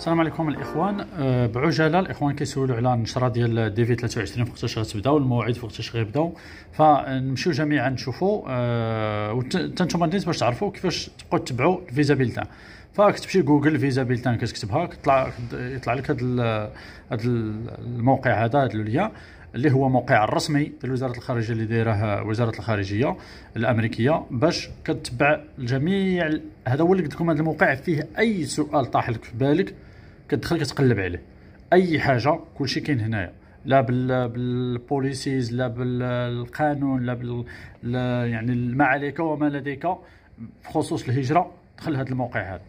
السلام عليكم الاخوان أه، بعجاله الاخوان كيسولوا على النشره ديال دي في 23 في وقتاش غتبدا والمواعيد وقتاش غيبداو فنمشيو جميعا نشوفوا أه نتوما باش تعرفوا كيفاش تبقاو تتبعوا الفيزا بيلتان فكتبتي جوجل فيزا بيلتان كتكتبها كتطلع يطلع لك هذا هذا الموقع هذا هذا اللي هو موقع الرسمي ديال وزاره الخارجيه اللي دايره وزاره الخارجيه الامريكيه باش كتبع الجميع هذا هو اللي قلت لكم هذا الموقع فيه اي سؤال طاح لك في بالك كتدخل كتقلب عليه اي حاجه كلشي كاين هنايا لا بالبوليسيز لا بالقانون لا بال لا يعني ما عليك وما لديك بخصوص الهجره دخل هذا الموقع هذا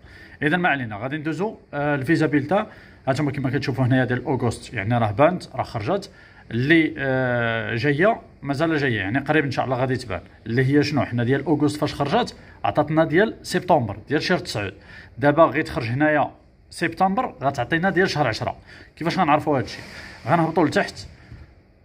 اذا ما علينا غادي ندوزو الفيزا آه، الفيزابيلتا هانتوما كما كتشوفوا هنايا ديال اوغوست يعني راه بانت راه خرجت اللي آه، جايه مازال جايه يعني قريب ان شاء الله غادي تبان اللي هي شنو حنا ديال اوغوست فاش خرجت عطاتنا ديال سبتمبر ديال شهر 9 دابا غيتخرج تخرج هنايا سبتمبر غتعطينا ديال شهر 10 كيفاش غنعرفوا هذا الشيء غنهبطوا لتحت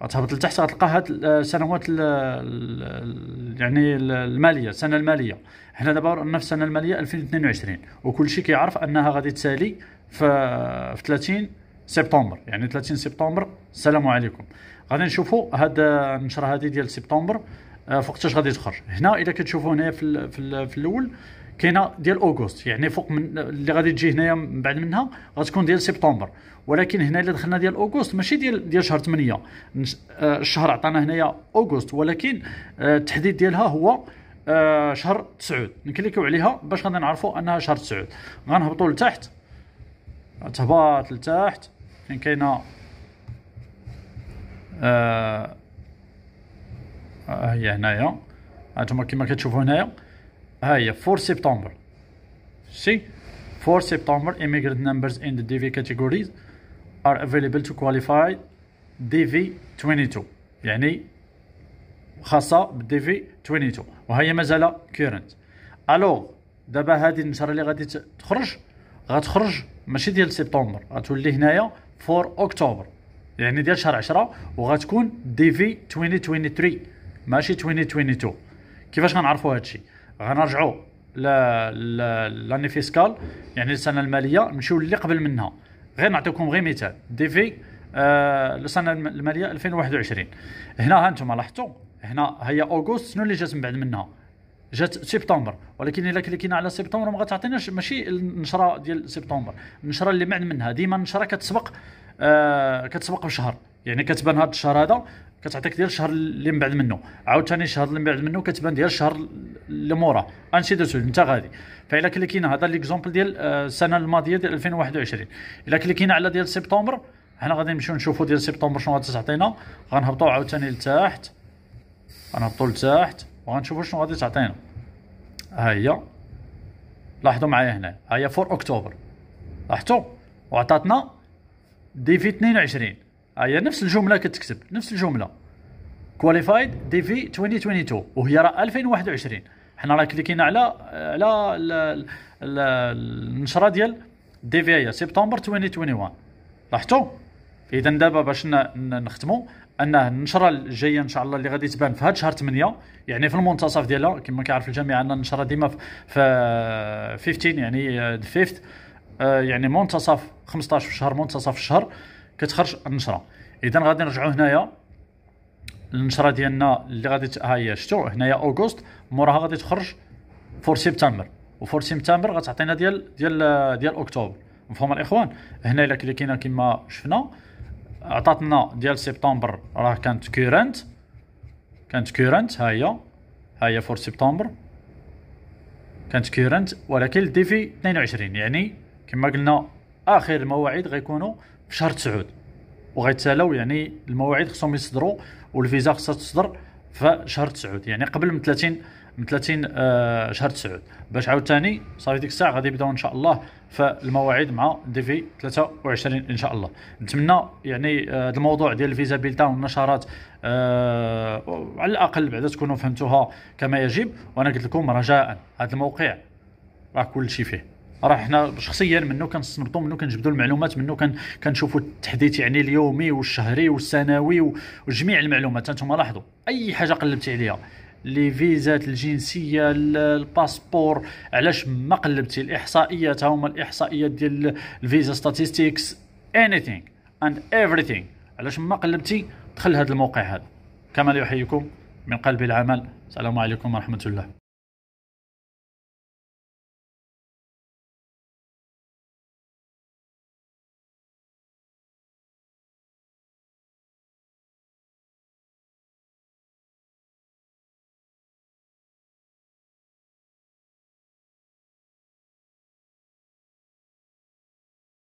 غتهبط لتحت غتلقى هاد السنوات الـ الـ يعني الماليه السنه الماليه حنا دابا رانا في السنه الماليه 2022 وكلشي كيعرف انها غادي تسالي في 30 سبتمبر يعني 30 سبتمبر السلام عليكم غادي نشوفوا هاد النشره هذه ديال سبتمبر آه، فوقتاش غادي تخرج هنا الا كتشوفوا هنا في, الـ في, في الاول كاينه ديال اوغوست يعني فوق من اللي غادي تجي هنايا من بعد منها غتكون ديال سبتمبر ولكن هنا الا دخلنا ديال اوغوست ماشي ديال ديال شهر 8 آه، الشهر عطانا هنايا اوغوست ولكن آه، التحديد ديالها هو آه، شهر 9 نكليكيو عليها باش غادي نعرفوا انها شهر 9 غنهبطوا لتحت تهبط لتحت فين كاينه ها هي هنايا هانتوما كما كتشوفوا هنايا ها هي 4 سبتمبر سي 4 سبتمبر immigrant numbers in the DV categories are available to qualify DV 22 يعني خاصة بالدي في 22 وهي مازال كيرنت الوغ دابا هذه النشرة اللي غادي تخرج غتخرج ماشي ديال سبتمبر غتولي هنايا 4 اكتوبر يعني ديال شهر 10 وغتكون دي في 2023 ماشي 2022 كيفاش غنعرفوا هادشي غنرجعوا لاني فيسكال يعني السنه الماليه نمشيو اللي قبل منها غير نعطيكم غير مثال ديفي آه السنه الماليه 2021 هنا ها انتم لاحظتوا هنا هي اوغوست شنو اللي جات من بعد منها جات سبتمبر ولكن الا كليكينا على سبتمبر ما غتعطيناش ماشي النشره ديال سبتمبر النشره اللي بعد منها ديما النشره كتسبق آه كتسبق بشهر يعني كتبان هذا الشهر هذا كتعطيك ديال الشهر اللي من بعد منه عاوتاني الشهر اللي من بعد منه كتبان ديال الشهر اللي مورا انشي دو سويت انت غادي فاذا كليكينا هذا ليكزومبل ديال آه، السنه الماضيه ديال 2021 الا كليكينا على ديال سبتمبر حنا غادي نمشيو نشوفوا ديال سبتمبر شنو غادي تعطينا غنهبطوا عاوتاني لتحت غنهبطوا لتحت وغنشوفوا شنو غادي تعطينا ها هي لاحظوا معايا هنا ها هي فور اكتوبر لاحظتوا وعطاتنا دي في 22 هي نفس الجمله كتكتب نفس الجمله كواليفايد دي في 2022 وهي راه 2021 حنا راه كليكينا على على النشره ديال دي في هي سبتمبر 2021 لاحظتوا اذا دابا باش نختموا ان النشره الجايه ان شاء الله اللي غادي تبان في هذا شهر 8 يعني في المنتصف ديالها كما كيعرف الجميع ان النشره ديما في 15 يعني 5 آه، يعني منتصف 15 في الشهر منتصف الشهر كتخرج النشره اذا غادي نرجعوا هنايا النشره ديالنا اللي غادي ها هي شتو هنايا اوغوست موراها غادي تخرج فور سبتمبر وفور سبتمبر غتعطينا ديال ديال ديال اكتوبر مفهوم الاخوان هنا الا كليكينا كما شفنا عطاتنا ديال سبتمبر راه كانت كورنت كانت كورنت ها هي ها هي فور سبتمبر كانت كورنت ولكن الديفي 22 يعني كما قلنا اخر المواعيد غيكونوا في شهر 9 وغيتسالاو يعني المواعيد خصهم يصدروا والفيزا خصها تصدر في شهر 9 يعني قبل من 30 من 30 آه شهر 9 باش عاوتاني صافي ديك الساعه غادي يبداو ان شاء الله في المواعيد مع دي في 23 ان شاء الله نتمنى يعني هذا آه الموضوع ديال الفيزا بيلتا والنشرات آه على الاقل بعدا تكونوا فهمتوها كما يجب وانا قلت لكم رجاء هذا الموقع راه كل شيء فيه راه حنا شخصيا منو كنستنبطوا منو كنجبدوا المعلومات منو كنشوفوا التحديث يعني اليومي والشهري والسنوي وجميع المعلومات انتم لاحظوا اي حاجه قلبتي عليها لي فيزات الجنسيه الباسبور علاش ما قلبتي الاحصائيات هما الاحصائيات ديال الفيزا ستاتستيكس anything and everything علاش ما قلبتي دخل هذا الموقع هذا كما يحييكم من قلب العمل السلام عليكم ورحمه الله